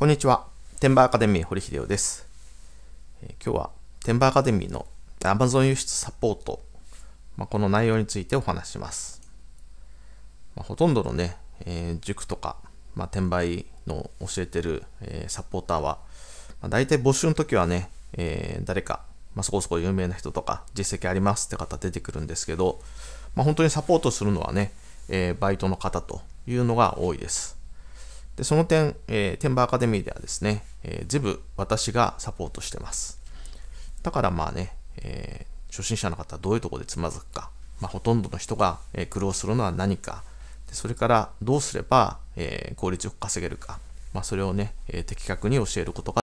こんにちは。テンバーアカデミー堀秀夫です。えー、今日はテンバーアカデミーの Amazon 輸出サポート、まあ、この内容についてお話します。まあ、ほとんどのね、えー、塾とか、まあ、転売の教えてる、えー、サポーターは、まあ、大体募集の時はね、えー、誰か、まあ、そこそこ有名な人とか実績ありますって方出てくるんですけど、まあ、本当にサポートするのはね、えー、バイトの方というのが多いです。でその点、えー、テンバーアカデミーではですね、えー、全部私がサポートしてます。だからまあね、えー、初心者の方はどういうところでつまずくか、まあ、ほとんどの人が、え苦労するのは何か、でそれからどうすれば、え効率よく稼げるか、まあ、それをね、え的確に教えることが